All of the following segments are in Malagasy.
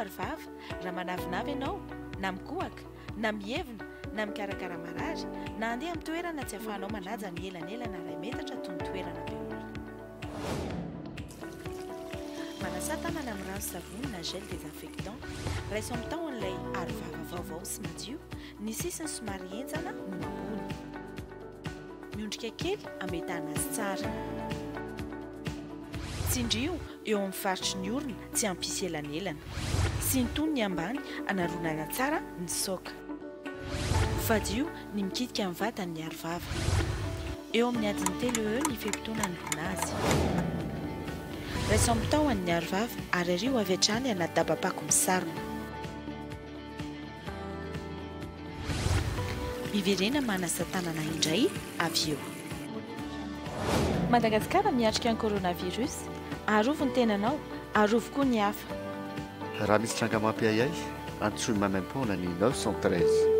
arvava raha manavinavy anao na mikoaka na mihevina na mikarakarahmarary na andeha mtoerana tsy afahanao manaja ny elanelana raa metatratoytoerana bmaastan a'rasavny na gel désinfectant raiso amtaoan'lay arvava vaovao sy maio ny sisny somariejana n miodrikakey aetanazy tsara sndrio eo amin'ny faritry ny orona tsy ampisy elan'elana tsy nytony ny ambany anaronana tsara ny soka fad io ny mikidika min'ny vatanny arovava eo amin'ny adiny telo eo eo ny fehmpotoanany lona azy raiso amitaohan'ny arovava ary ario avy atrany anadydabapako misarona iverena manasatanana indray avy eo madagasikara miatrika ni korôna virus arovony tenanao arovo koa ny hafa raha misy tranga mampiay ay antso mamampona ani neuf cent treize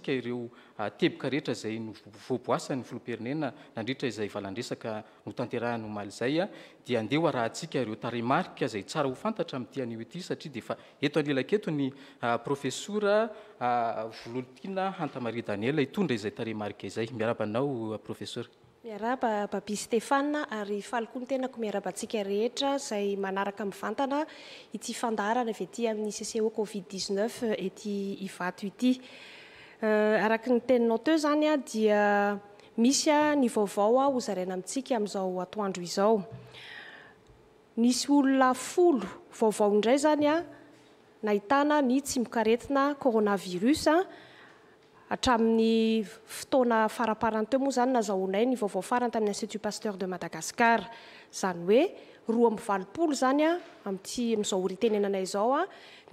erehea zay ypeeandrira izay laresakhazaydanderahsika ah, ireo tmakzay tsara hofantatra mityaoty satria defa eto elaketonyprofesorvotintmari ah, ah, danilitondra izaytayaasmiaaaabia stefa ary falkoa ny tenako miarabasika rehetra zay manaraka mvantana ity fandarana vyty amin'ny sese covid9 ety ivato ity Eh, arak ny teninao teo zanya dia misy a ny vaovaoahzaana aisnsyolonaindray zany a nahitana ny tsimokaretina corônavirusa atramin'ny fotoana faraparan teo moa zany nazahonay ny vaovao farany tamin'ny institut pasteur de madagasikar zany hoe roa amolo zanyaaazartenenanay zao a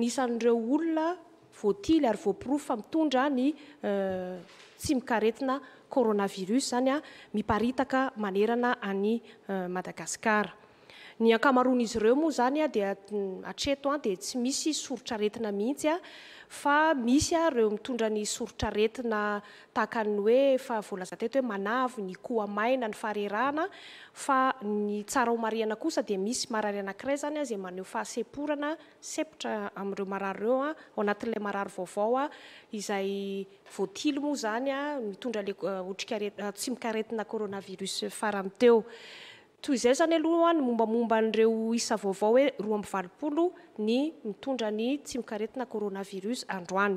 nsan'reo olona voatily ary voaporof fa mitondra ny euh, tsy mikaretina coronavirus zany a miparitaka manerana any euh, madagasikara ny akamaron' izy ireo moa zanya dia atreto di tsy misy sorotra retina mihitsya fa misy a reo mitondra ny sorotra retina tahakany oefa volazatet oe manav ny koamaina ny fahrerana fa ny tsara omaiana kosa di misy mararyanakiray zanyza maneo fahaseoanaseptra areaar reoa'laarar aovaoa izayil moa zanymitondraltsy eh, eh, mikaetinaorôavirs faramteo toy izay zany aloha ny mombamomba n'ireo isa vaovao hoe roa amyvaliolo ny mitondra ny tsymikaretina coronavirus androany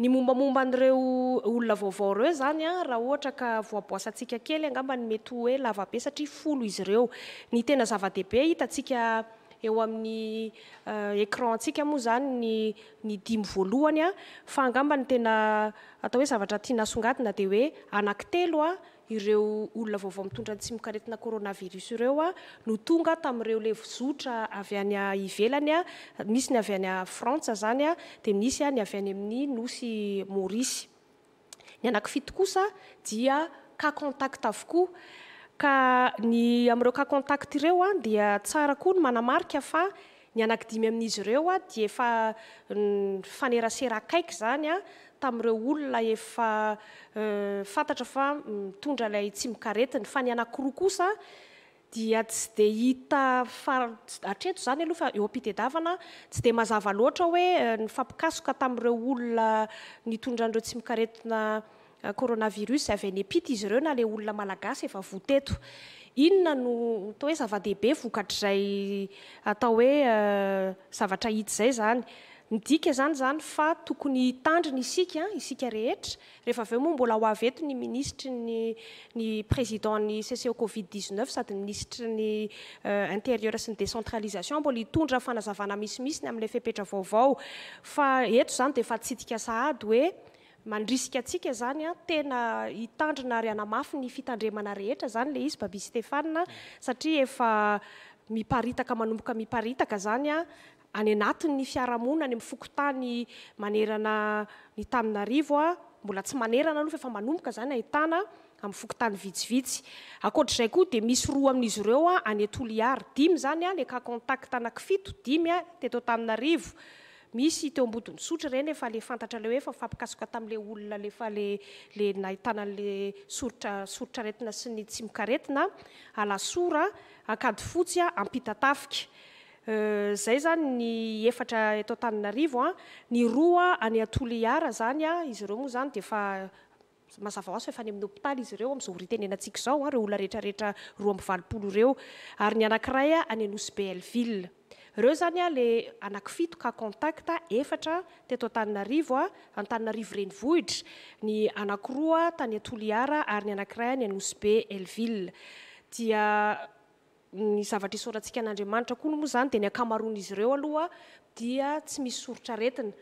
ny mombamomba n'ireo olona vaovao ireo zanya raha ohatra ka voaboasatsika kely angambany mety oe lavabe satria folo izy ireo ny tena zava-dehibe hitatsika eo amin'ny eh, écran tsika moa zany ny dimy voalohanya fa angamba ny tena atao hoe zavatra tianasongatina di hoe anaktelo a ireo olona vaovao mitondra n tsi mikaretina coronavirus ireo a no tonga tami'ireo le vozotra avy any ivelanya misy ny av any a frantsa zany a dia misy a ny avy any amin'ny nosy marisy ny anaky fito kosa dia ka contact avokoa ka ny am'ireo ka contacty ireo a dia tsara koa ny manamarika fa ny anaky dimy amin'izy ireo a di efa mm, fanerasera akaiky zany a tamin'ireo olona efa euh, fantatra fa mitondra ilay tsy mikaretiny fa ny anakiroa kosa dia tsy di hita fa atreto izany aloha fa eo ampite davana tsy dia mazava loatra hoe euh, ny fampikasoka tami'ireo olona nitondran'ireo tsy mikaretina korônavirus euh, avy any epita izy ireo na la olona malagasy efa voteto inona no atao hoe zavadehibe vokatr'zay atao hoe zavatra hita zay zany midika zany zany fa tokony itandriny isika isika rehetra rehefa aveo moa mbola ho av eto ny ministra ny présidentny cco covid 9 sadyy ministreny intérieursy ny euh, décentraliatin mbola itondrafamisimisy amin'lay etraaovao fa eto zany defatsy disahady hoe mandrisika tsika zany tena itandrina ry anamafy ny fitandremana rehetra zanyla izy babia stefa mm. satria emipaitaka manomboka mipaitaka zanya any anati'ny fiarahamonany amfokotanymaneranay taninarivoambola tsy manerana ffaaoka zanyaamkotanyvitsivitsy akoatrazay koa di misy roa amin'izy ireoa anytoloary dimy zanya le kacontat anakfitoimy tetotainaivo misy teo abodin'ny sotra reny efa le fantatraleefafampikaok tala olonalfa naitnal sorotraretina sy ny tsimka retina alasora akady fotsy ampitatafika Euh, zay zany ny efatra totaninaarivo a ah. ny roa any atoloara zany ah. izy ireomoa zany defaazaay an'ytaizyireomzanaary ah, ny anakiray any aosy be lvi reo zanyl anakfito kacntat efatra ttotnnaivaatanarivo renyvohitra ny aaatany aryyaakrayy as b li dia ny zavatra hisaorantsika n'andriamanitra koa lo moa izany dia ny akamaroan' izy ireo aloha dia tsy misy sorotra retina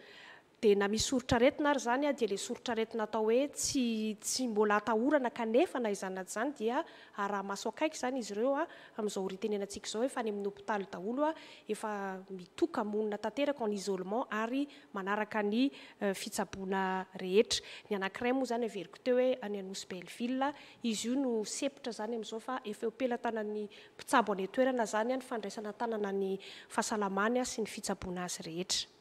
de na misoritra retina ry zany di le soritraretina atao hoe tsy mbola atahorana kanefa na izaayzany dia rahamasoakaiy zany izyreozartneaikay ai'yteisolement arymanarakany eh, fitsaboana rehetra ny anakiray mo zany veriko te he ay osy belevil izy o no septra zanyamzaofa efpeltnanyitsaony toeana zany nfandraisanatananany fahasalamanya sy ny fitsabona azy rehetra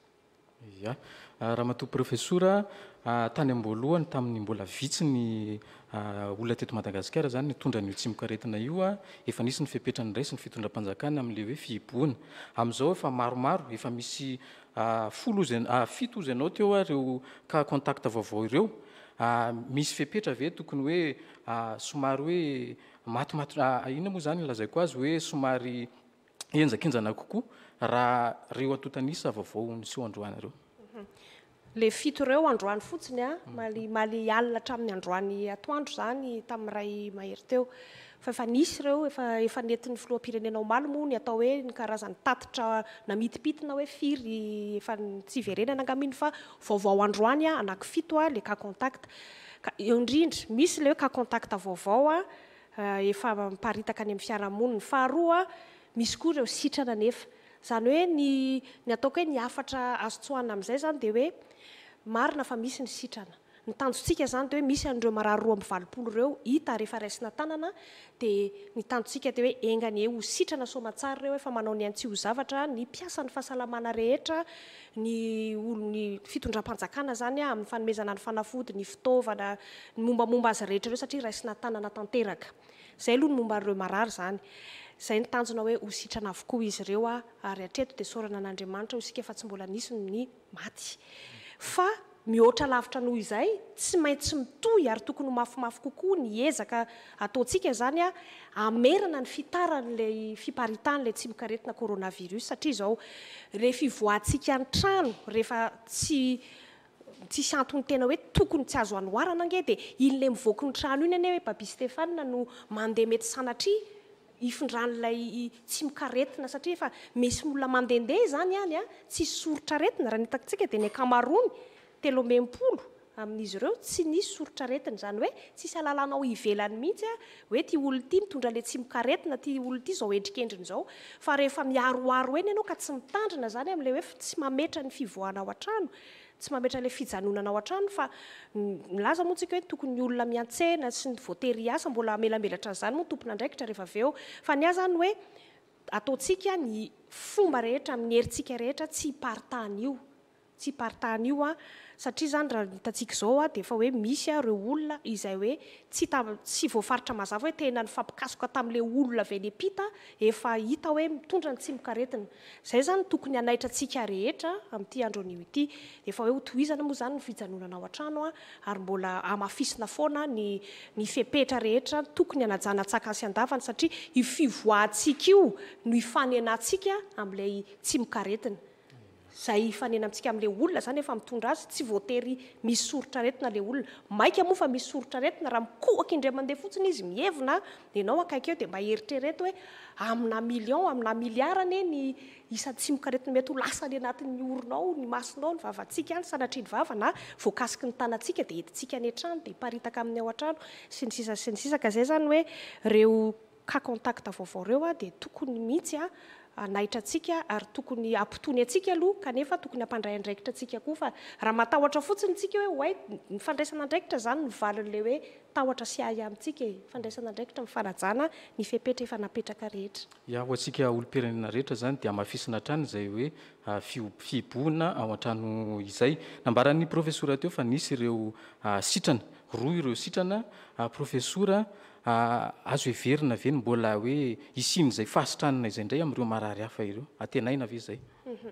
ya ah, raha mato professoura ah, tany aboalohany tamin'ny mbola vitsiny ah, olona teto madagasikara zany itondra niotsimikaretina ioa efa nisy ny fipetra nyrasy ny fitondram-panjakany amle hoe fiboana am'izao efa maromaro efa misy foozfito zy anao teoa reo ka contact vaovao ireo misy fipetra ave tokony hoe somary hoe mata ina moa zany lazaiko azy hoe somary enzakenzana kokoa raha reo atotanisa vaovao nso androanyreo eoaoyotiya aatra amin'ny adroayaoadro zany tamirayahei teofefisy reoefnetyfloapireeaayatooenkazan'nyttra aiiitina hoefiyefts eea aooaayaal disyeoefa mpaitaka y amy iaraonnfaha misy koa ireo sitrana nefa zany hoe ny ataoko ho ny afatra azotsoana am'izay zany de hoe marina famisy ny sitrana e, e, ny tanjosia zany eoemisy reoararyro eo hitehefaasina tanana d n tanosika te hoe engayesitrana soatsa reofa manaoytsyh ztra ny piasan'ny fahasalna rehetra ny oloy fitndra-paaa zany amn'y fmezfnayny tnanmombaomba azyrehetra reo satria rasinatanana tanteraka zay alohany momba reo marary zany zay ny tanjona hoe hositrana avokoa izy ireoa ary ateto di sorana n'andriamanitra sia fa tsy mbola nisnny maty fa mihoatra lavitra noho izay tsy maintsy mitoy ary tokony ho mafimafy kokoa ny ezaka ataosika zanya amerana ny fitaran'lay fiparitanylay tsmkaretinaorônavirus satria zao rehfvoansika ny trano rehfa sytsisy anton'nytena hoe tokony tsy azo anoarana nge di inylay mivoko 'ny trano iny any hoe babia stefa no mandea mety sanatri ifindranyilay tsy mikaretina satria efa misy olona mandendeha zany hany a tsisy sorotra retina raha n taktsika dia ny kamarony telo amempolo amin'izy ireo tsy nisy sorotra retiny zany hoe tsisy alalanao hivelany mihitsy a hoe ty olo ity mitondra lay tsy mikaretina ty olo ity zao endrikendriny izao fa rehefa miaroaro eny anao ka tsy mitandrina zany ami'lay hoe tsy mametra ny fivohana ao an-trano tsy mametra ilay fijanonana ao an-trano fa milaza moa tsika hoe tokonyy olona miantsehna sy ny voateryasa mbola amelamelatra n'izany moa tompona andraikitra rehefa avy eo fa ny ah izany hoe ataotsika ny fomba rehetra amin'ny heritsika rehetra tsy hiparitany io tsy partahnyio a satria zany raitatsika zao defa oemisyreo lnzay oetsy oitraaanfiatal lonleeioemitondrany tsy iezay zanytonyaaitraihemyomoa zannaaymblaamaisinnafetra rehetratokony anaanatsasy davana satria ifivoatsika io no ifan anasika am'lay tsy mikaretina zay fanena amitsika ami'le olona zany efa mitondra azy tsy voatery misy sorotra retinale olona maika mofa misy soritra retina raha mikoaka indri mandeha fotsiny izy mihevina anao akaik eo di maheritrerety hoe amina milion aminamiliaranyny isan'ntsimoka rety mety h lasa ny anatyorinao ny masinao ny vavatsika ny sanatriny vavana voakasiky ny tanatsika de etitsika ny atrano di paritaka amin'ny ao an-trano sy nisasy sisaka zay zany hoe reo ka contact vaovao reoa di tokony mihitsya nahitra atsika ary tokony ampitony atsika aloha kanefa tokony ampandray ndraikitra tsika koa fa raha matahotra fotsiny tsika hoe hoay ny fandraisana ndraikitra zany ny valon'lay hoe tahotra sy ay amintsika e. fandraisanandraikitra mifarajana nyfepetra efa napetraka rehetra a ho antsika olom-pirenena rehetra zany dia mahafisina trany zay hoe ah, ifiboana ao an-trano izay nambaran'ny profesora teo fa nisy ireo ah, sitrana roa ireo sitrana ah, profesora Ah, azo hoe verina aveny mbola hoe isiny zay fasotranina izay ndray am'ireo marari hafa ireo atenaina ave zay mhm.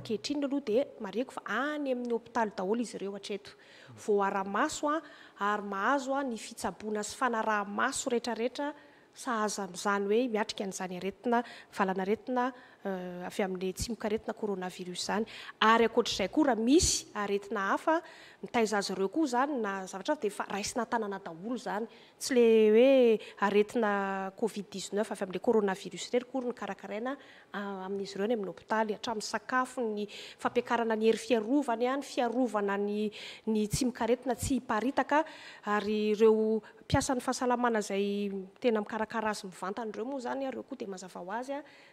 kehitriny aloha dia mariko fa any amin'ny hôpitaly daholo izy ireo atreto voaramaso a ary mahazo a ny fitsaboana sy fanaraha maso rehetrarehetra sahaza amn'izany hoe miatrika n'izany aretina valana retina Eh, ayamin'ly tsy mikaretinaronavirus zany ary akotr'zay kora misy aretina hafa mitaiza azy reo koa zany na zavatra defaraisnatananadaolo zany tsy le hoe aetinacovidnayamil ronavirus reykoynaiai'izy reo y a'ytayarainny sakafonyfampiakarana nyhery fiaovanyfiaana tsymikaeina tsy a ary reoiasanyfahasaanazaytenaikarakaaazy mivantanyreomoa zanyreo koa di mazava ho azya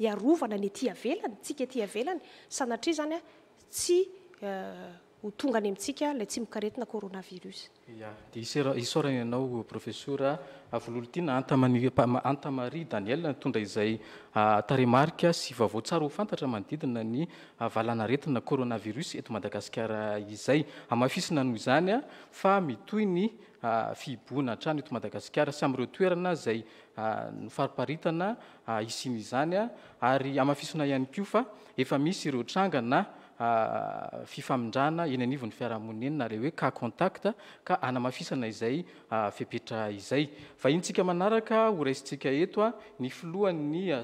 iarovana ny atiavelany tsika tyavelany sanatria zany a tsy eh, htonga yamitsika la tsmoka einaarsd isorany ianao eh, profeser avlolotiana anta marie daniel nytondra izay ah, taremarka sy vavaotsara hofantatra manodidina ny valanaretina koronavirus eto madagasikara izay amafisina noho izany a ah, fa mitoy ny ah, fibona trano etomadagasiara sy am'ireo toeana zay nofaripaitnaisin' izanya ary amafisina ihany ko fa efa misy ireo trangana Ah, fifamindrana eny anivo 'ny fiarahamony enina lay hoe ca contact ka anamafisana izay ah, fipetra izay fa intsika manaraka horaisintsika eto a ny filohan nya